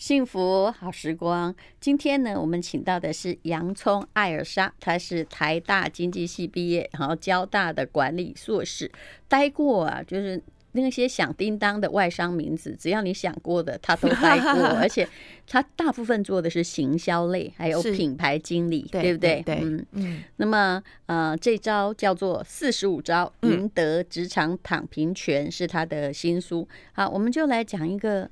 幸福好时光，今天呢，我们请到的是洋葱艾尔莎，她是台大经济系毕业，然后交大的管理硕士，待过啊，就是那些响叮当的外商名字，只要你想过的，他都待过，而且他大部分做的是行销类，还有品牌经理，对不对？对，嗯嗯。那么，呃，这招叫做“四十五招赢得职场躺平权”是他的新书，好，我们就来讲一个。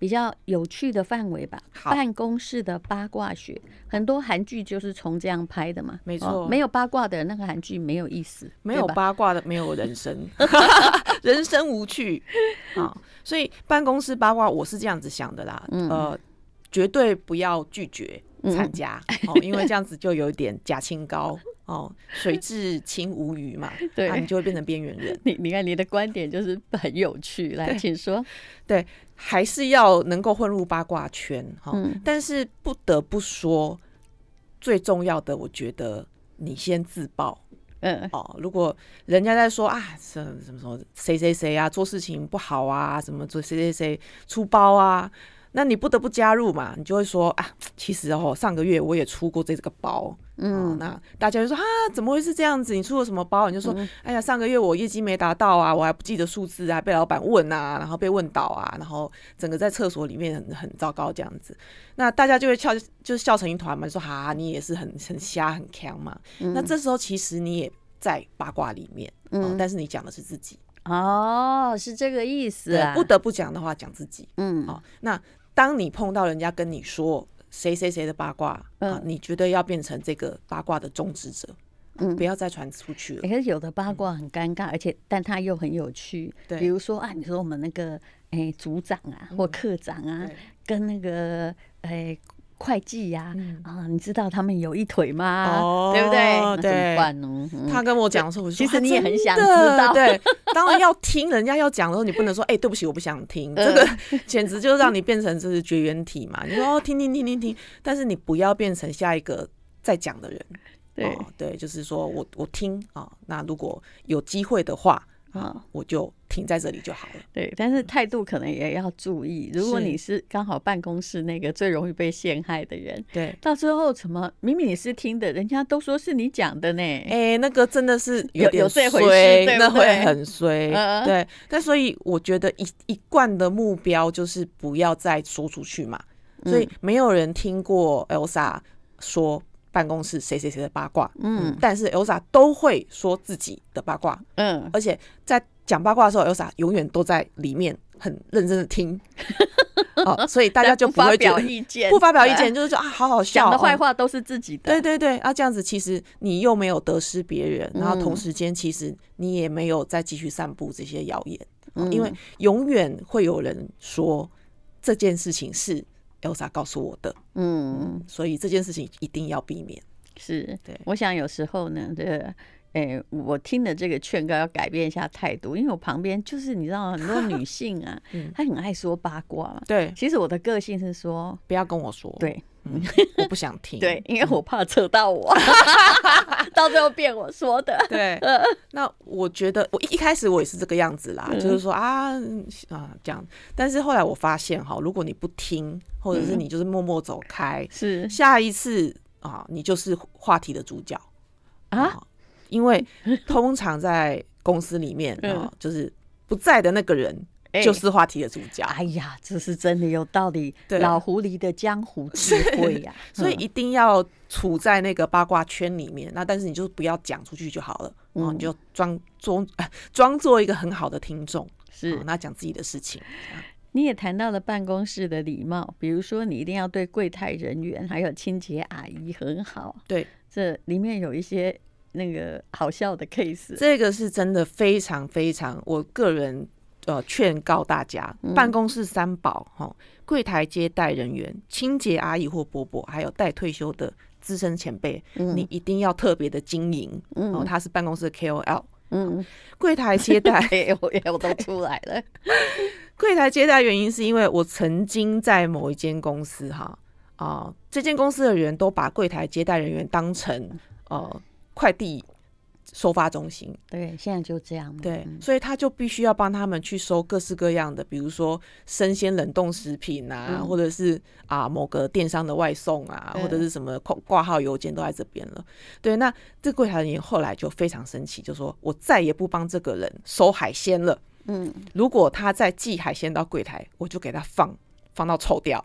比较有趣的范围吧，办公室的八卦学很多韩剧就是从这样拍的嘛，没错，没有八卦的那个韩剧没有意思，没有八卦的没有人生，人生无趣啊，所以办公室八卦我是这样子想的啦，呃，绝对不要拒绝参加 哦，因为这样子就有点假清高哦，水至清无鱼嘛，对，你就会变成边缘人。你你看你的观点就是很有趣，来，请说，对。还是要能够混入八卦圈哈，但是不得不说，最重要的，我觉得你先自爆。嗯哦，如果人家在说啊，什什么什么，谁谁谁啊，做事情不好啊，什么做谁谁谁粗包啊。那你不得不加入嘛，你就会说啊，其实哦，上个月我也出过这个包，嗯，那大家就说啊，怎么会是这样子？你出了什么包？你就说，哎呀，上个月我业绩没达到啊，我还不记得数字啊，被老板问啊，然后被问倒啊，然后整个在厕所里面很很糟糕这样子。那大家就会笑，就笑成一团嘛，说哈，你也是很很瞎很强嘛。那这时候其实你也在八卦里面，嗯，但是你讲的是自己哦，是这个意思啊。不得不讲的话，讲自己，嗯，哦，那。当你碰到人家跟你说谁谁谁的八卦啊，你绝对要变成这个八卦的终止者，嗯，不要再传出去了。可是有的八卦很尴尬，而且但它又很有趣，对，比如说啊，你说我们那个诶组长啊或科长啊，跟那个诶。会计呀，啊，你知道他们有一腿吗？哦，对不对？对，他跟我讲的时候，我说其实你也很想知道，对。当然要听人家要讲的时候，你不能说哎，对不起，我不想听，这个简直就是让你变成就是绝缘体嘛。你说哦，听听听听听，但是你不要变成下一个在讲的人。对对，就是说我我听啊，那如果有机会的话。啊，我就停在这里就好了。对，但是态度可能也要注意。如果你是刚好办公室那个最容易被陷害的人，对，到最后什么明明你是听的，人家都说是你讲的呢？哎，那个真的是 有有这回事，那会很衰。对，但所以我觉得一一贯的目标就是不要再说出去嘛。所以没有人听过 Elsa 说。办公室谁谁谁的八卦，嗯，但是 Elsa 都会说自己的八卦，嗯，而且在讲八卦的时候，Elsa 永远都在里面很认真的听，啊，所以大家就不会表意见，不发表意见就是说啊，好好笑，的坏话都是自己的，对对对，啊，这样子其实你又没有得失别人，然后同时间其实你也没有再继续散布这些谣言，因为永远会有人说这件事情是。Elsa 告诉我的，嗯，所以这件事情一定要避免。是对，我想有时候呢，对。哎，我听了这个劝告，要改变一下态度。因为我旁边就是你知道很多 女性啊，她很爱说八卦嘛。对，其实我的个性是说，不要跟我说。对，我不想听。对，因为我怕扯到我，到最后变我说的。对，那我觉得我一一开始我也是这个样子啦，就是说啊啊这样。但是后来我发现哈，如果你不听，或者是你就是默默走开，是下一次啊，你就是话题的主角啊。因为通常在公司里面啊，就是不在的那个人就是话题的主角。哎呀，这是真的有道理，老狐狸的江湖智慧呀！所以一定要处在那个八卦圈里面，那但是你就不要讲出去就好了。然后你就装 装装做一个很好的听众，是那讲自己的事情。你也谈到了办公室的礼貌，比如说你一定要对柜台人员还有清洁阿姨很好。对，这里面有一些。那个好笑的 case，这个是真的非常非常，我个人呃劝告大家，办公室三宝哈，柜台接待人员、清洁阿姨或伯伯，还有待退休的资深前辈，你一定要特别的经营。嗯，他是办公室 KOL。嗯，柜台接待，我也我都出来了。柜台接待原因是因为我曾经在某一间公司哈啊，这间公司的人都把柜台接待人员当成呃。快递收发中心，对，现在就这样。对，所以他就必须要帮他们去收各式各样的，比如说生鲜冷冻食品啊，或者是啊某个电商的外送啊，或者是什么挂号邮件都在这边了。对，那这柜台员后来就非常生气，就说：“我再也不帮这个人收海鲜了。嗯，如果他再寄海鲜到柜台，我就给他放放到臭掉。”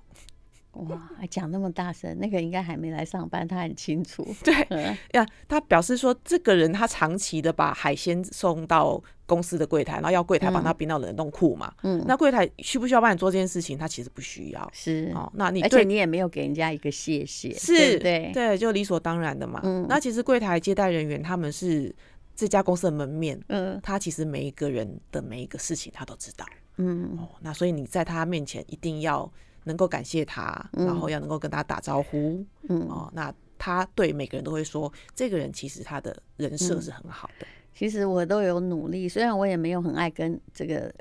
哇，讲那么大声，那个应该还没来上班，他很清楚。对呀，他表示说，这个人他长期的把海鲜送到公司的柜台，然后要柜台帮他冰到冷冻库嘛。嗯，那柜台需不需要帮你做这件事情？他其实不需要。是哦，那你而且你也没有给人家一个谢谢，是对对，就理所当然的嘛。嗯。那其实柜台接待人员他们是这家公司的门面，嗯，他其实每一个人的每一个事情他都知道。嗯哦，那所以你在他面前一定要。能够感谢他，然后要能够跟他打招呼，嗯，哦，那他对每个人都会说，这个人其实他的人设是很好的。其实我都有努力，虽然我也没有很爱跟这个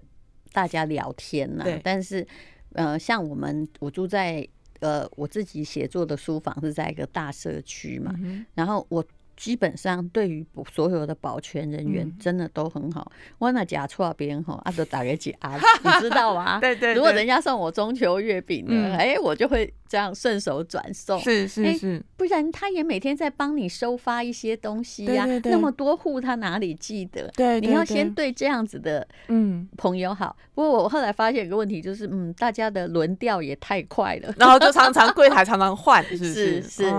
大家聊天呐，但是，呃，像我们，我住在呃我自己写作的书房是在一个大社区嘛，然后我。基本上，对于所有的保全人员，真的都很好。我那假错别人哈，阿德打给阿你知道吧？对对。如果人家送我中秋月饼呢，哎，我就会。这样顺手转送是是是，不然他也每天在帮你收发一些东西呀。那么多户他哪里记得？对，你要先对这样子的嗯朋友好。不过我后来发现一个问题，就是嗯，大家的轮调也太快了，然后就常常柜台常常换，是是。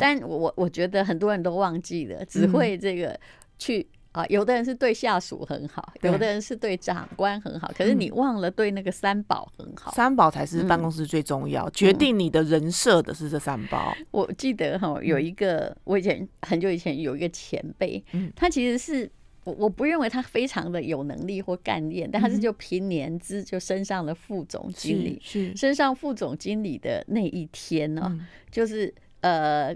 但我我我觉得很多人都忘记了，只会这个去。啊，有的人是对下属很好，有的人是对长官很好，可是你忘了对那个三宝很好。三宝才是办公室最重要，决定你的人设的是这三宝。我记得哈，有一个我以前很久以前有一个前辈，他其实是我我不认为他非常的有能力或干练，但他是就凭年资就升上了副总经理。是升上副总经理的那一天呢，就是呃。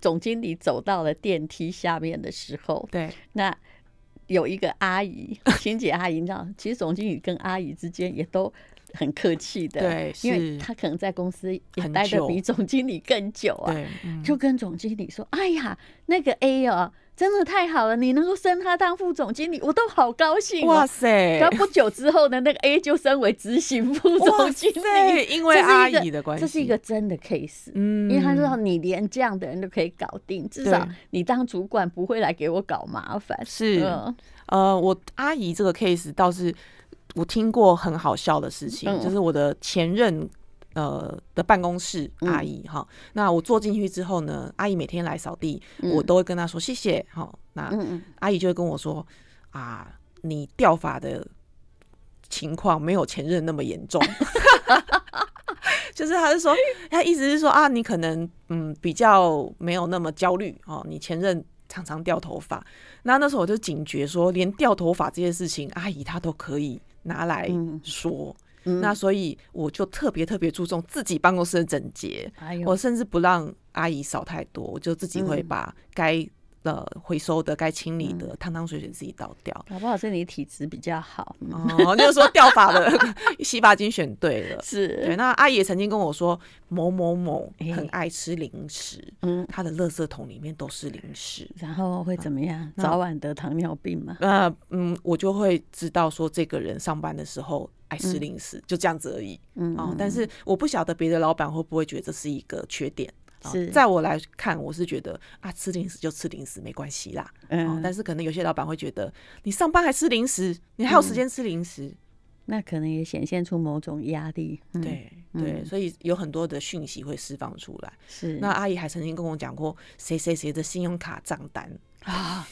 总经理走到了电梯下面的时候，对，那有一个阿姨，清洁阿姨，你知道，其实总经理跟阿姨之间也都很客气的，对，因为他可能在公司也待的比总经理更久啊，就跟总经理说，哎呀，那个 A 哦。真的太好了，你能够升他当副总经理，我都好高兴。哇塞！然后不久之后呢，那个 A 就升为执行副总经理。因为阿姨的关系，这是一个真的 case。嗯，因为他知道你连这样的人都可以搞定，至少你当主管不会来给我搞麻烦。是，呃，我阿姨这个 case 倒是我听过很好笑的事情，就是我的前任。呃的办公室阿姨哈，那我坐进去之后呢，阿姨每天来扫地，我都会跟她说谢谢哈。那阿姨就会跟我说啊，你掉发的情况没有前任那么严重，就是他是说，他意思是说啊，你可能嗯比较没有那么焦虑哦。你前任常常掉头发，那那时候我就警觉说，连掉头发这件事情，阿姨她都可以拿来说。那所以我就特别特别注重自己办公室的整洁，我甚至不让阿姨扫太多，我就自己会把该。的回收的该清理的，汤汤水水自己倒掉。好不好？是你体质比较好哦，就是说掉发的 洗发精选对了。是。对，那阿姨也曾经跟我说，某某某很爱吃零食，嗯，他的垃圾桶里面都是零食，然后会怎么样？早晚得糖尿病嘛。那嗯，我就会知道说，这个人上班的时候爱吃零食，就这样子而已。嗯。哦，但是我不晓得别的老板会不会觉得这是一个缺点。在我来看，我是觉得啊，吃零食就吃零食没关系啦。嗯，但是可能有些老板会觉得，你上班还吃零食，你还有时间吃零食，那可能也显现出某种压力。对对，所以有很多的讯息会释放出来。是。那阿姨还曾经跟我讲过，谁谁谁的信用卡账单啊，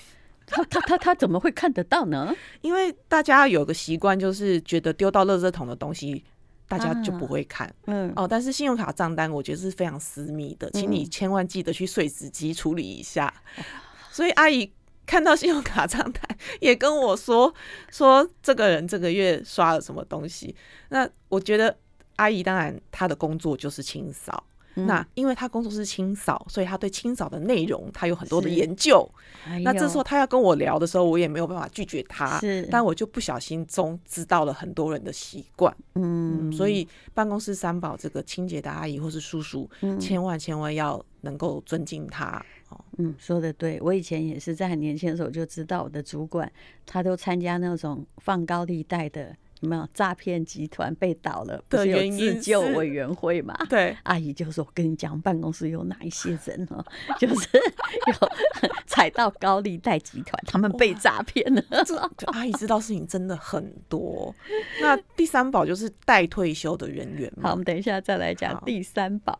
他他他他怎么会看得到呢？因为大家有个习惯，就是觉得丢到垃圾桶的东西。大家就不会看，嗯哦，但是信用卡账单我觉得是非常私密的，请你千万记得去碎纸机处理一下。所以阿姨看到信用卡账单也跟我说，说这个人这个月刷了什么东西。那我觉得阿姨当然她的工作就是清扫。那因为他工作是清扫，所以他对清扫的内容他有很多的研究。那这时候他要跟我聊的时候，我也没有办法拒绝他。是，但我就不小心中知道了很多人的习惯。嗯，所以办公室三宝这个清洁的阿姨或是叔叔，千万千万要能够尊敬他。嗯，说的对，我以前也是在很年轻的时候就知道，我的主管他都参加那种放高利贷的。没有诈骗集团被倒了，不是有自救委员会嘛？对，阿姨就说：“我跟你讲，办公室有哪一些人哦，就是有 踩到高利贷集团，他们被诈骗了。阿姨知道事情真的很多。那第三宝就是待退休的人员。好，我们等一下再来讲第三宝。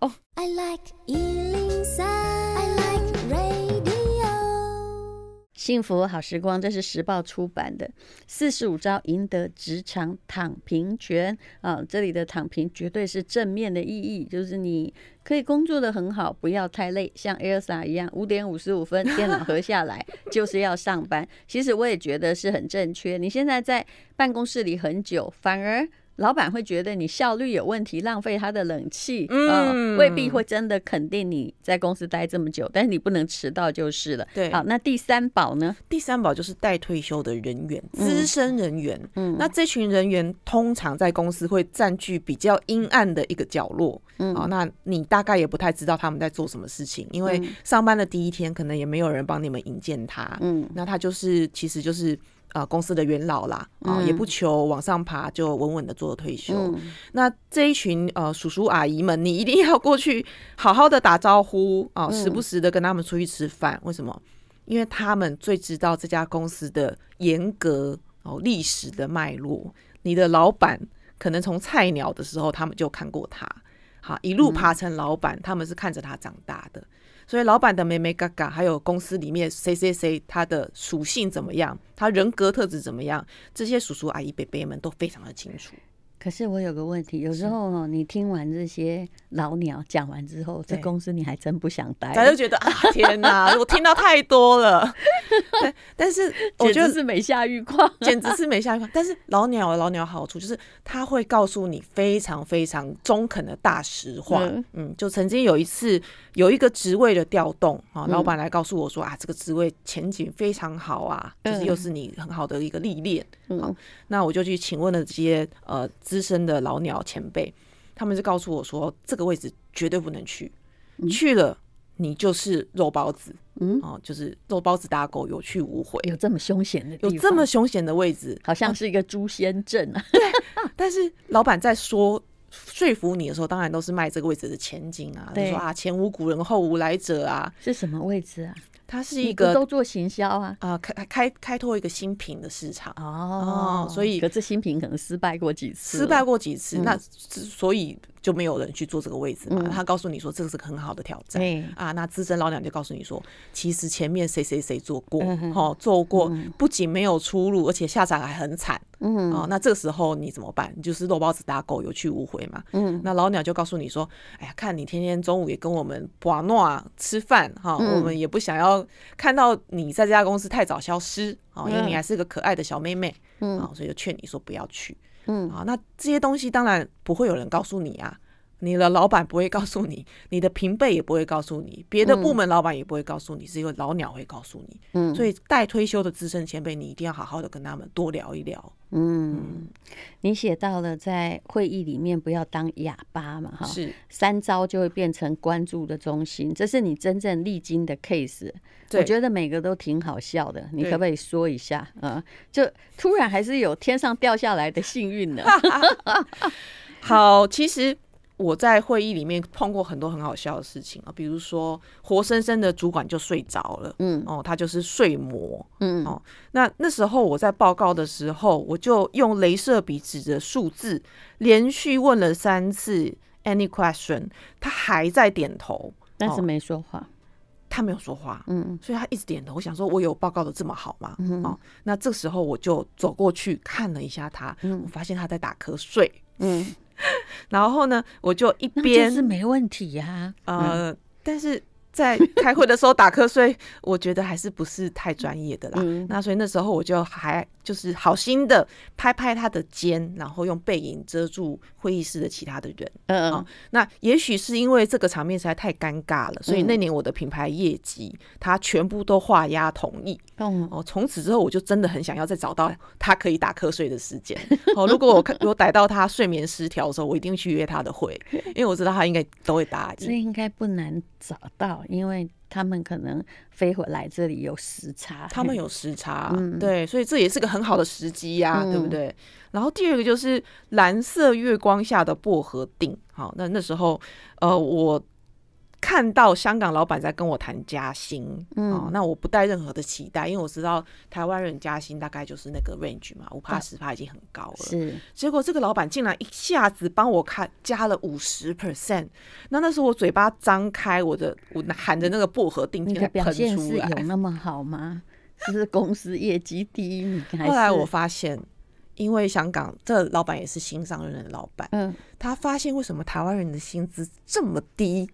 幸福好时光，这是时报出版的《四十五招赢得职场躺平权》啊，这里的“躺平”绝对是正面的意义，就是你可以工作的很好，不要太累，像 Elsa 一样，五点五十五分电脑合下来 就是要上班。其实我也觉得是很正确，你现在在办公室里很久，反而。老板会觉得你效率有问题，浪费他的冷气，嗯，未必会真的肯定你在公司待这么久，但是你不能迟到就是了。对，好，那第三宝呢？第三宝就是待退休的人员，资深人员。嗯，那这群人员通常在公司会占据比较阴暗的一个角落。嗯，好，那你大概也不太知道他们在做什么事情，因为上班的第一天可能也没有人帮你们引荐他。嗯，那他就是，其实就是。呃，公司的元老啦，啊，也不求往上爬，就稳稳的做退休。那这一群呃叔叔阿姨们，你一定要过去好好的打招呼啊，时不时的跟他们出去吃饭。为什么？因为他们最知道这家公司的严格哦历史的脉络。你的老板可能从菜鸟的时候，他们就看过他，好一路爬成老板，他们是看着他长大的。所以，老板的妹妹嘎嘎，还有公司里面谁谁谁，他的属性怎么样，他人格特质怎么样，这些叔叔阿姨伯伯们都非常的清楚。可是我有个问题，有时候你听完这些老鸟讲完之后，在公司你还真不想待，咱就觉得啊，天哪，我听到太多了。但是 我觉得是没下欲况，简直是没下欲况。但是老鸟老鸟好处就是他会告诉你非常非常中肯的大实话。嗯，就曾经有一次有一个职位的调动啊，老板来告诉我说啊，这个职位前景非常好啊，就是又是你很好的一个历练。好，那我就去请问了这些呃。资深的老鸟前辈，他们就告诉我说，这个位置绝对不能去，去了你就是肉包子，嗯哦，就是肉包子打狗有去无回。有这么凶险的，有这么凶险的位置，好像是一个诛仙阵啊。对，但是老板在说说服你的时候，当然都是卖这个位置的前景啊，就说啊前无古人后无来者啊。是什么位置啊？他是一个都做行销啊啊，开开开拓一个新品的市场哦，所以可是新品可能失败过几次，失败过几次，那所以。就没有人去坐这个位置嘛？他告诉你说，这是个很好的挑战啊。那资深老鸟就告诉你说，其实前面谁谁谁做过，哈，做过不仅没有出路，而且下场还很惨。嗯啊，那这时候你怎么办？就是肉包子打狗，有去无回嘛。嗯，那老鸟就告诉你说，哎呀，看你天天中午也跟我们博诺吃饭哈，我们也不想要看到你在这家公司太早消失啊，因为你还是个可爱的小妹妹。嗯哦、所以就劝你说不要去。嗯啊，那这些东西当然不会有人告诉你啊，你的老板不会告诉你，你的平辈也不会告诉你，别的部门老板也不会告诉你，只有老鸟会告诉你。嗯，所以待退休的资深前辈，你一定要好好的跟他们多聊一聊。嗯，你写到了在会议里面不要当哑巴嘛，哈，是三招就会变成关注的中心，这是你真正历经的 case。我觉得每个都挺好笑的，你可不可以说一下啊？就突然还是有天上掉下来的幸运呢。好，其实。我在会议里面碰过很多很好笑的事情啊，比如说活生生的主管就睡着了，嗯，哦，他就是睡魔，嗯，哦，那那时候我在报告的时候，我就用镭射笔指着数字，连续问了三次 any question，他还在点头，但是没说话，他没有说话，嗯，所以他一直点头，我想说我有报告的这么好吗？嗯、哦，那这时候我就走过去看了一下他，嗯、我发现他在打瞌睡，嗯。然后呢，我就一边是没问题呀，呃，但是。在开会的时候打瞌睡，我觉得还是不是太专业的啦。那所以那时候我就还就是好心的拍拍他的肩，然后用背影遮住会议室的其他的人。嗯嗯。那也许是因为这个场面实在太尴尬了，所以那年我的品牌业绩他全部都画押同意。哦。从此之后我就真的很想要再找到他可以打瞌睡的时间。哦，如果我看我逮到他睡眠失调的时候，我一定去约他的会，因为我知道他应该都会答应。这应该不难找到。因为他们可能飞回来这里有时差，他们 有时差，对，所以这也是个很好的时机呀，对不对？然后第二个就是蓝色月光下的薄荷顶，好，那那时候呃我。看到香港老板在跟我谈加薪，哦，那我不带任何的期待，因为我知道台湾人加薪大概就是那个 range 嘛，五怕十八已经很高了。是，结果这个老板竟然一下子帮我看加了五十 percent，那那时候我嘴巴张开，我的我喊着那个薄荷定，你来，表现有那么好吗？是公司业绩第一吗？后来我发现，因为香港这老板也是新上任的老板，嗯，他发现为什么台湾人的薪资这么低。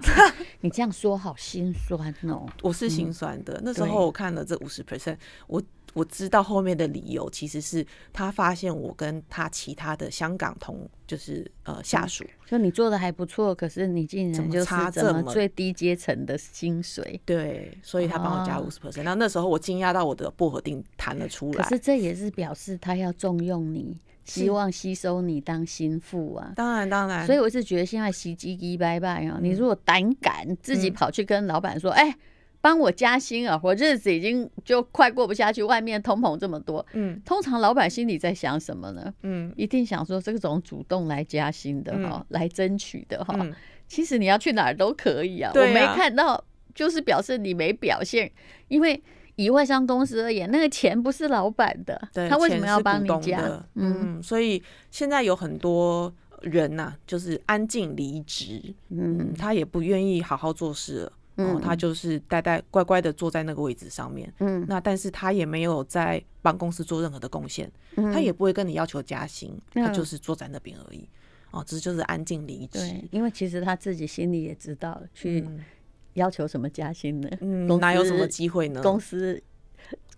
你这样说好心酸哦，我是心酸的。那时候我看了这五十 percent，我我知道后面的理由其实是他发现我跟他其他的香港同就是呃下属，就你做的还不错，可是你竟然就差这么最低阶层的薪水，对，所以他帮我加五十 percent。那那时候我惊讶到我的薄荷定弹了出来，可是这也是表示他要重用你。希望吸收你当心腹啊！当然当然。所以我是觉得现在习习一拜拜啊，你如果胆敢自己跑去跟老板说，哎，帮我加薪啊，我日子已经就快过不下去，外面通膨这么多。嗯，通常老板心里在想什么呢？嗯，一定想说这种主动来加薪的哈，来争取的哈。嗯。其实你要去哪儿都可以啊。啊。我没看到，就是表示你没表现，因为。以外商公司而言，那个钱不是老板的，他为什么要帮你加？嗯，所以现在有很多人呐，就是安静离职，嗯，他也不愿意好好做事，了，嗯，他就是呆呆乖乖的坐在那个位置上面，嗯，那但是他也没有在帮公司做任何的贡献，他也不会跟你要求加薪，他就是坐在那边而已，哦，只是就是安静离职，因为其实他自己心里也知道去。要求什么加薪呢？嗯，哪有什么机会呢？公司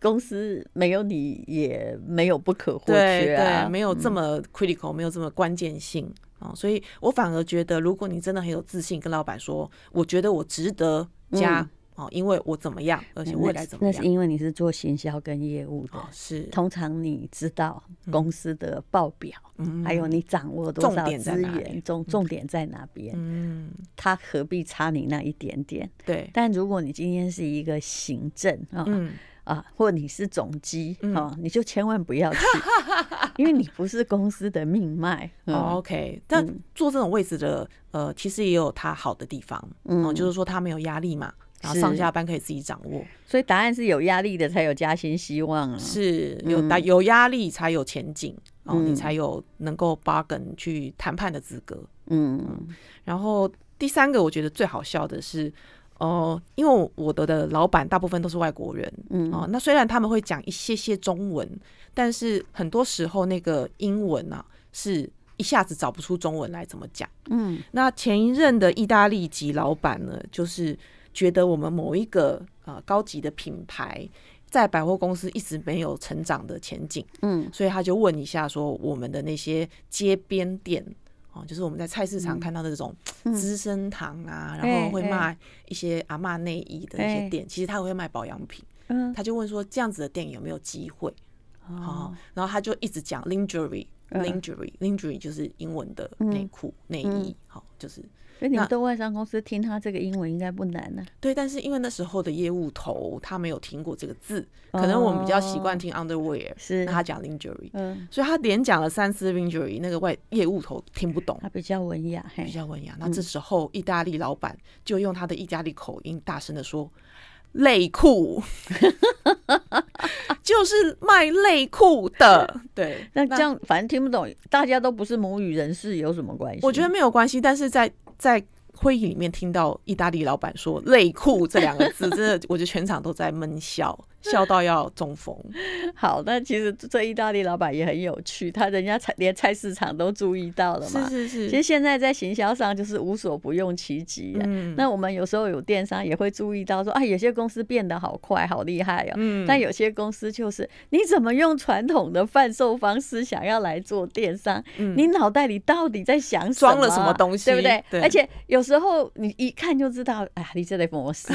公司没有你也没有不可或缺啊，没有这么 critical，没有这么关键性啊，所以我反而觉得，如果你真的很有自信，跟老板说，我觉得我值得加。哦，因为我怎么样，而且未来怎么样？那是因为你是做行销跟业务的，是通常你知道公司的报表，嗯，还有你掌握多少资源，重重点在哪边？嗯，他何必差你那一点点？对。但如果你今天是一个行政啊啊，或你是总机啊，你就千万不要去，因为你不是公司的命脉。OK，但做这种位置的，呃，其实也有它好的地方，嗯，就是说它没有压力嘛。然后上下班可以自己掌握，所以答案是有压力的才有加薪希望啊。是有有压力才有前景，然后你才有能够 bargain 去谈判的资格。嗯，然后第三个我觉得最好笑的是，哦，因为我的的老板大部分都是外国人，嗯，哦，那虽然他们会讲一些些中文，但是很多时候那个英文啊，是一下子找不出中文来怎么讲。嗯，那前一任的意大利籍老板呢，就是。觉得我们某一个呃高级的品牌在百货公司一直没有成长的前景，嗯，所以他就问一下说我们的那些街边店哦，就是我们在菜市场看到的这种资生堂啊，然后会卖一些阿妈内衣的一些店，其实他会卖保养品，嗯，他就问说这样子的店有没有机会，哦，然后他就一直讲 l i n g e r i e l i n g e r i e l i n g e r i e 就是英文的内裤内衣，好，就是。所以你们外商公司，听他这个英文应该不难呢。对，但是因为那时候的业务头他没有听过这个字，可能我们比较习惯听 underwear，是他讲 injury，嗯，所以他连讲了三次 injury，那个外业务头听不懂，他比较文雅，比较文雅。那这时候意大利老板就用他的意大利口音大声的说：“内裤，就是卖内裤的。”对，那这样反正听不懂，大家都不是母语人士，有什么关系？我觉得没有关系，但是在。在会议里面听到意大利老板说“内裤”这两个字，真的，我觉得全场都在闷笑。笑到要中风。好，那其实这意大利老板也很有趣，他人家菜连菜市场都注意到了嘛。是是是。其实现在在行销上就是无所不用其极。嗯。那我们有时候有电商也会注意到说啊，有些公司变得好快，好厉害啊。嗯。但有些公司就是，你怎么用传统的贩售方式想要来做电商？嗯。你脑袋里到底在想装了什么东西？对不对？对。而且有时候你一看就知道，哎，你这类模式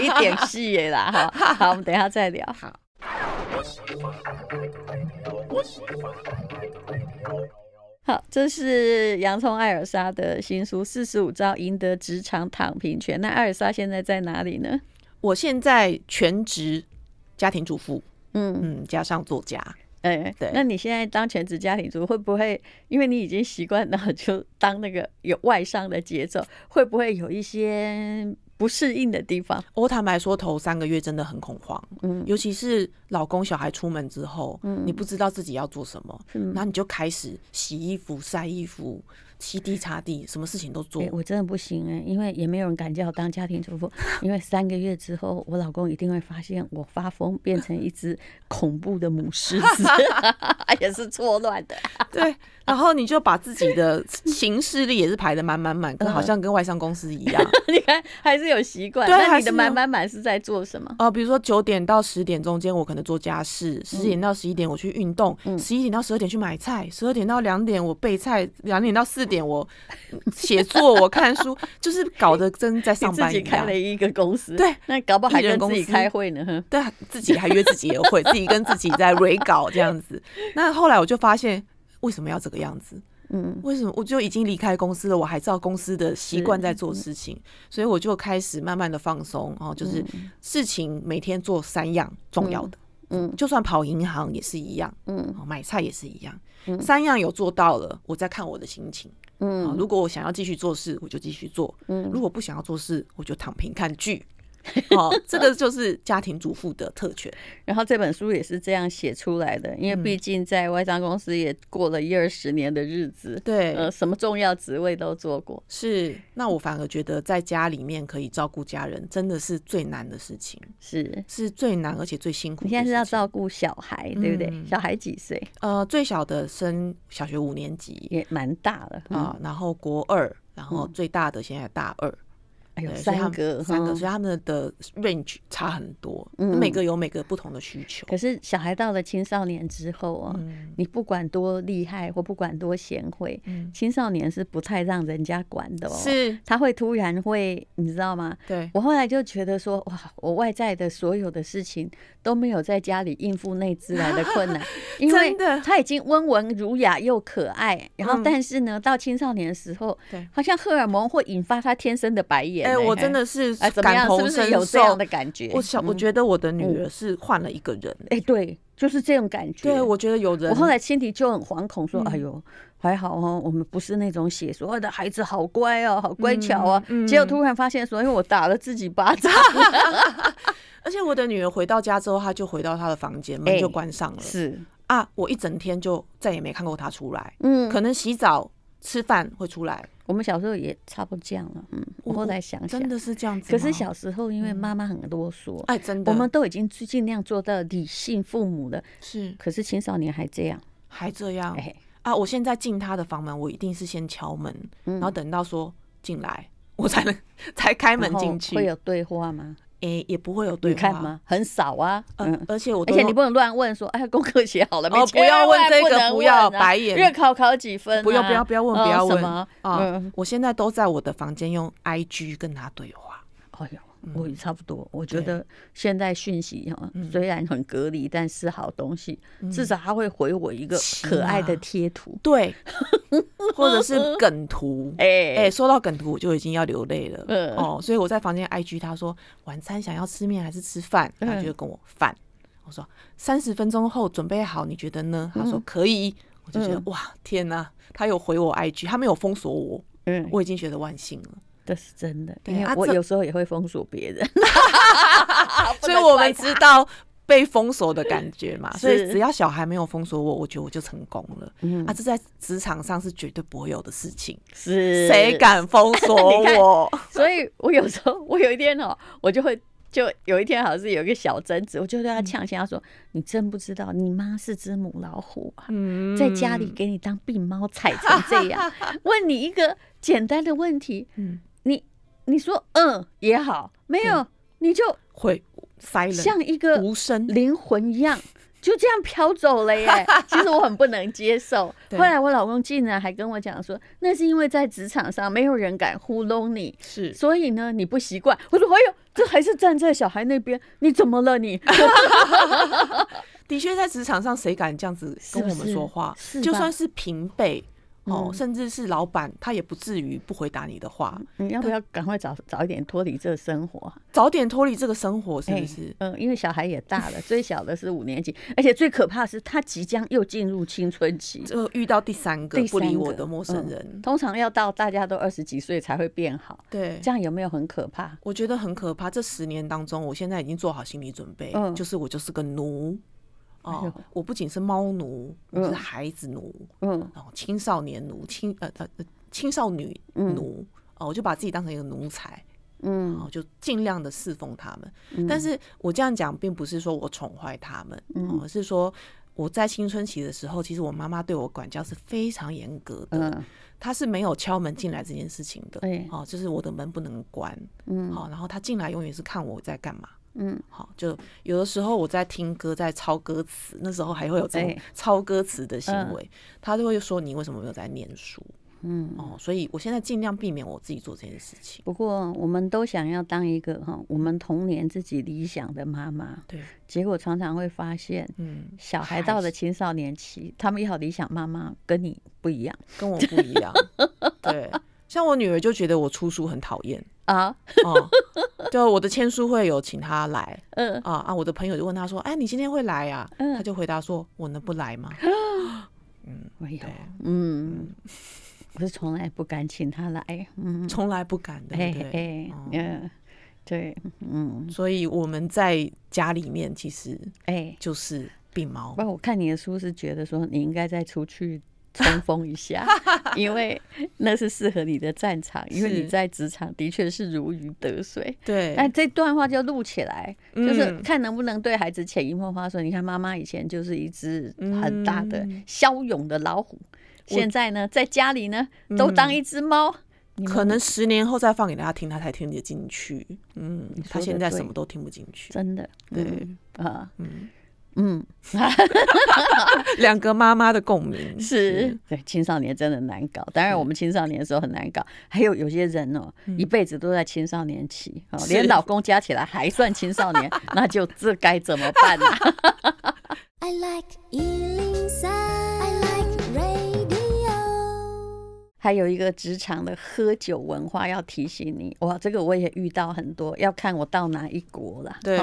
一点戏也啦。好，好，我们等一下再。聊好。好，这是洋葱艾尔莎的新书《四十五招赢得职场躺平权》。那艾尔莎现在在哪里呢？我现在全职家庭主妇，嗯嗯，加上作家。哎，对。那你现在当全职家庭主妇，会不会因为你已经习惯了，就当那个有外商的节奏，会不会有一些？不适应的地方，我坦白说，头三个月真的很恐慌，嗯，尤其是老公、小孩出门之后，嗯，你不知道自己要做什么，然后你就开始洗衣服、晒衣服。七地擦地，什么事情都做。我真的不行哎，因为也没有人敢叫我当家庭主妇，因为三个月之后，我老公一定会发现我发疯，变成一只恐怖的母狮子，也是错乱的。对，然后你就把自己的行事力也是排的满满满，跟好像跟外商公司一样。你看还是有习惯。对，你的满满满是在做什么？哦，比如说九点到十点中间，我可能做家事；十点到十一点我去运动；十一点到十二点去买菜；十二点到两点我备菜；两点到四。点我写作，我看书，就是搞得真在上班一样。开了一个公司，对，那搞不好还跟自己开会呢？对，自己还约自己会，自己跟自己在 r e 这样子。那后来我就发现，为什么要这个样子？嗯，为什么我就已经离开公司了，我还照公司的习惯在做事情？所以我就开始慢慢的放松，哦，就是事情每天做三样重要的，嗯，就算跑银行也是一样，嗯，买菜也是一样。三样有做到了，我在看我的心情。嗯，如果我想要继续做事，我就继续做。嗯，如果不想要做事，我就躺平看剧。好 这个就是家庭主妇的特权。然后这本书也是这样写出来的，因为毕竟在外商公司也过了一二十年的日子，对，呃，什么重要职位都做过。是，那我反而觉得在家里面可以照顾家人，真的是最难的事情，是是最难而且最辛苦。你现在是要照顾小孩，对不对？小孩几岁？呃，最小的升小学五年级，也蛮大了啊。然后国二，然后最大的现在大二。有三个，三个，所以他们的 range 差很多，每个有每个不同的需求。可是小孩到了青少年之后啊，你不管多厉害或不管多贤惠，青少年是不太让人家管的哦。是，他会突然会，你知道吗？对我后来就觉得说，哇，我外在的所有的事情都没有在家里应付内自然的困难，因为他已经温文儒雅又可爱。然后，但是呢，到青少年的时候，对，好像荷尔蒙会引发他天生的白眼。哎，我真的是感同身受的感觉。我想，我觉得我的女儿是换了一个人。哎，对，就是这种感觉。对，我觉得有人，我后来心底就很惶恐，说：“哎呦，还好哦，我们不是那种写说我的孩子好乖哦，好乖巧啊。”结果突然发现说：“因为我打了自己巴掌。”而且我的女儿回到家之后，她就回到她的房间，门就关上了。是啊，我一整天就再也没看过她出来。嗯，可能洗澡、吃饭会出来。我们小时候也差不多这样了，嗯，我后来想想，真的是这样子。可是小时候因为妈妈很啰嗦，哎，真的，我们都已经尽量做到理性父母了，是。可是青少年还这样，还这样。哎，啊，我现在进他的房门，我一定是先敲门，然后等到说进来，我才能 才开门进去，会有对话吗？诶，也不会有对话吗？很少啊，嗯，而且我而且你不能乱问说，哎，功课写好了吗？不要问这个，不要白眼，月考考几分？不要不要不要问，不要问什么啊！我现在都在我的房间用 IG 跟他对话。哎呦。我也差不多，我觉得现在讯息虽然很隔离，但是好东西至少他会回我一个可爱的贴图，对，或者是梗图。哎哎，说到梗图，我就已经要流泪了。哦，所以我在房间 I G 他说晚餐想要吃面还是吃饭，他就跟我饭。我说三十分钟后准备好，你觉得呢？他说可以，我就觉得哇天哪，他有回我 I G，他没有封锁我，嗯，我已经觉得万幸了。这是真的，因为我有时候也会封锁别人，所以我们知道被封锁的感觉嘛。所以只要小孩没有封锁我，我觉得我就成功了。嗯，啊，这在职场上是绝对不会有的事情。是，谁敢封 锁我？所以，我有时候，我有一天哦，我就会就有一天，好像是有一个小争执，我就对他呛呛，他说：“你真不知道，你妈是只母老虎，嗯，在家里给你当病猫踩成这样。问你一个简单的问题，嗯。”你说嗯也好，没有你就会像一个无声灵魂一样，就这样飘走了耶。其实我很不能接受。后来我老公竟然还跟我讲说，那是因为在职场上没有人敢糊弄你，是所以呢你不习惯。我说哎呦，这还是站在小孩那边，你怎么了你？的确在职场上谁敢这样子跟我们说话？就算是平辈。哦，甚至是老板，他也不至于不回答你的话。你要不要赶快早早一点脱离这个生活？早点脱离这个生活是不是？嗯，因为小孩也大了，最小的是五年级，而且最可怕的是他即将又进入青春期。就遇到第三个不理我的陌生人，通常要到大家都二十几岁才会变好。对，这样有没有很可怕？我觉得很可怕。这十年当中，我现在已经做好心理准备，就是我就是个奴。哦，我不仅是猫奴，我是孩子奴，嗯，然后青少年奴，青呃，呃青少女奴，哦，我就把自己当成一个奴才，嗯，然后就尽量的侍奉他们。但是我这样讲，并不是说我宠坏他们，而是说我在青春期的时候，其实我妈妈对我管教是非常严格的，他是没有敲门进来这件事情的，哦，就是我的门不能关，嗯，好，然后他进来永远是看我在干嘛。嗯，好，就有的时候我在听歌，在抄歌词，那时候还会有这种抄歌词的行为，他就会说你为什么没有在念书？嗯，哦，所以我现在尽量避免我自己做这件事情。不过，我们都想要当一个哈，我们童年自己理想的妈妈，对，结果常常会发现，嗯，小孩到了青少年期，他们要理想妈妈跟你不一样，跟我不一样，对。像我女儿就觉得我出书很讨厌啊哦，就我的签书会有请她来，嗯啊啊！我的朋友就问她说：“哎，你今天会来呀？”嗯，她就回答说：“我能不来吗？” 嗯，没有，嗯，我是从来不敢请她来，嗯，从来不敢的，对，嗯，对，嗯，所以我们在家里面其实哎，就是病猫。那我看你的书是觉得说你应该再出去。冲锋一下，因为那是适合你的战场，因为你在职场的确是如鱼得水。对，那这段话就录起来，就是看能不能对孩子潜移默化说，你看妈妈以前就是一只很大的、骁勇的老虎，现在呢，在家里呢都当一只猫。可能十年后再放给大家听，他才听得进去。嗯，他现在什么都听不进去，真的，对啊，嗯。嗯，两个妈妈的共鸣是，对青少年真的难搞。当然，我们青少年的时候很难搞，还有有些人哦，一辈子都在青少年期，连老公加起来还算青少年，那就这该怎么办呢？？I like I like radio. 还有一个职场的喝酒文化要提醒你，哇，这个我也遇到很多，要看我到哪一国了。对，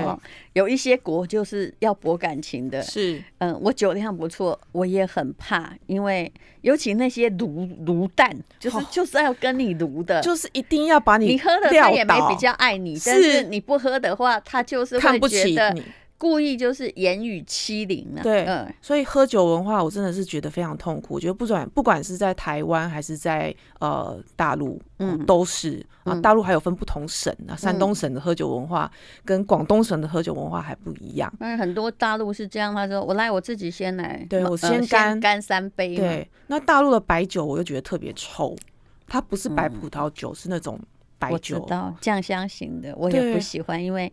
有一些国就是要博感情的。是，嗯，我酒量不错，我也很怕，因为尤其那些卤卤蛋，就是就是要跟你卤的，就是一定要把你你喝的他也没比较爱你，是，你不喝的话，他就是看不起你。故意就是言语欺凌了。对，所以喝酒文化我真的是觉得非常痛苦。我觉得不管不管是在台湾还是在呃大陆，嗯，都是啊。大陆还有分不同省啊，山东省的喝酒文化跟广东省的喝酒文化还不一样。但是很多大陆是这样，他说我来我自己先来，对我先干干三杯。对，那大陆的白酒我又觉得特别臭，它不是白葡萄酒，是那种白酒，酱香型的，我也不喜欢，因为。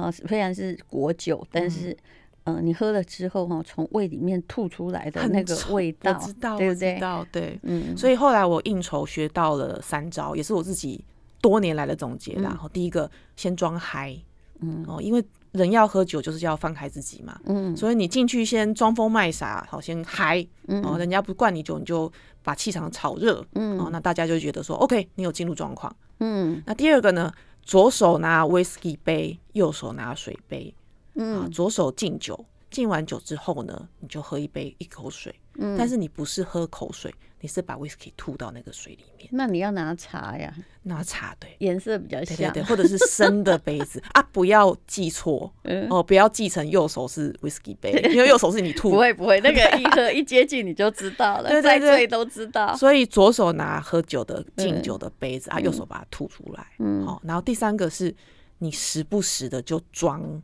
呃，虽然是果酒，但是，呃，你喝了之后哈，从胃里面吐出来的那个味道，知道对不对？知道对，嗯。所以后来我应酬学到了三招，也是我自己多年来的总结。然后第一个，先装嗨，嗯，哦，因为人要喝酒就是要放开自己嘛，嗯。所以你进去先装疯卖傻，好先嗨，嗯。人家不灌你酒，你就把气场炒热，嗯。哦，那大家就觉得说，OK，你有进入状况，嗯。那第二个呢？左手拿威士忌杯，右手拿水杯，啊，左手敬酒。敬完酒之后呢，你就喝一杯一口水，但是你不是喝口水，你是把 whiskey 吐到那个水里面。那你要拿茶呀？拿茶对，颜色比较像，对对对，或者是深的杯子 啊，不要记错哦，不要记成右手是 whiskey 杯，因为右手是你吐。不会不会，那个一喝一接近你就知道了，再醉都知道。所以左手拿喝酒的敬酒的杯子啊，右手把它吐出来。嗯，好，然后第三个是，你时不时的就装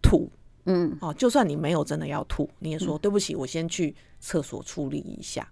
吐。嗯，哦，就算你没有真的要吐，你也说对不起，我先去厕所处理一下。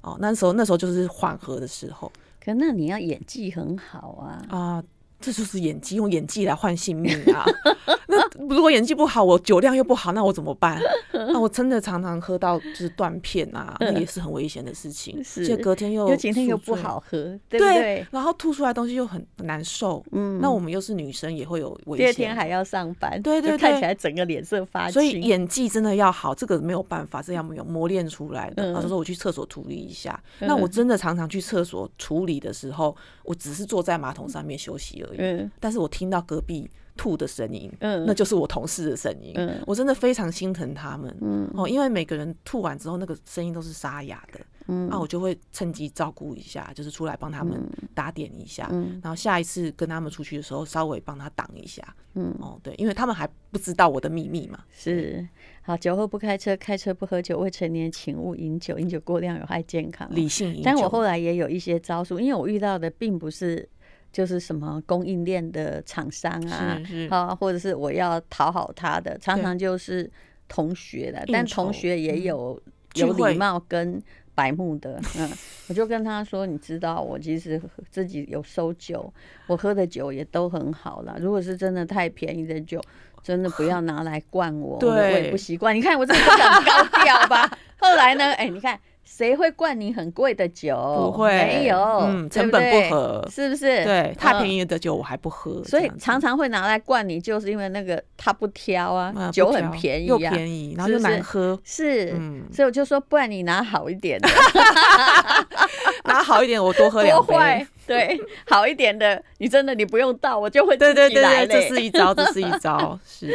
哦，那时候那时候就是缓和的时候。可那你要演技很好啊！啊，这就是演技，用演技来换性命啊！那如果演技不好，我酒量又不好，那我怎么办？啊，我真的常常喝到就是断片啊，那也是很危险的事情。而且隔天又，又不好喝，对。然后吐出来东西又很难受，嗯。那我们又是女生，也会有危险。第二天还要上班，对对，看起来整个脸色发青。所以演技真的要好，这个没有办法，这样没有磨练出来的。他说：“我去厕所处理一下。”那我真的常常去厕所处理的时候，我只是坐在马桶上面休息而已。但是我听到隔壁。吐的声音，嗯，那就是我同事的声音，嗯，我真的非常心疼他们，嗯，哦，因为每个人吐完之后，那个声音都是沙哑的，嗯，啊，我就会趁机照顾一下，就是出来帮他们打点一下，嗯，然后下一次跟他们出去的时候，稍微帮他挡一下，嗯，哦，对，因为他们还不知道我的秘密嘛，是，好，酒后不开车，开车不喝酒，未成年请勿饮酒，饮酒过量有害健康，理性饮酒。但我后来也有一些招数，因为我遇到的并不是。就是什么供应链的厂商啊，啊，或者是我要讨好他的，常常就是同学了，但同学也有有礼貌跟白目的，嗯，我就跟他说，你知道我其实自己有收酒，我喝的酒也都很好了。如果是真的太便宜的酒，真的不要拿来灌我，我也不习惯。你看我真的想高调吧？后来呢，哎，你看。谁会灌你很贵的酒？不会，没有，嗯，成本不合，是不是？对，太便宜的酒我还不喝。所以常常会拿来灌你，就是因为那个他不挑啊，酒很便宜啊，又便宜，然后又难喝，是，所以我就说，不然你拿好一点。啊，好一点，我多喝两杯，对，好一点的，你真的你不用倒，我就会自己来对，这是一招，这是一招，是。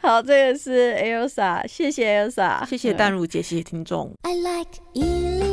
好，这个是 Elsa，谢谢 Elsa，谢谢淡如姐，谢谢听众。I like